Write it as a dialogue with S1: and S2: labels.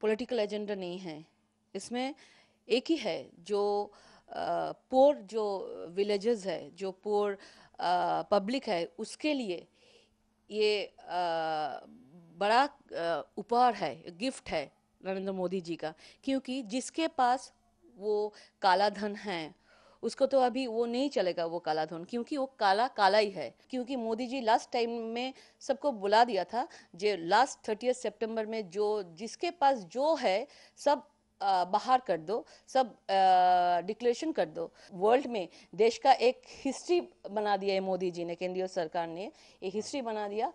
S1: political agenda नहीं है इसमें एक ही है जो पोर जो विलेजेस है जो पोर पब्लिक है उसके लिए ये आ, बड़ा उपहार है गिफ्ट है नरेंद्र मोदी जी का क्योंकि जिसके पास वो काला धन है उसको तो अभी वो नहीं चलेगा वो काला धन क्योंकि वो काला काला ही है क्योंकि मोदी जी लास्ट टाइम में सबको बुला दिया था जो लास्ट थर्टी सितंबर में जो जिसके पास जो है सब बाहर कर दो सब डिक्लेरेशन कर दो वर्ल्ड में देश का एक हिस्ट्री बना दिया है मोदी जी ने केंद्रीय सरकार ने एक हिस्ट्री बना दिया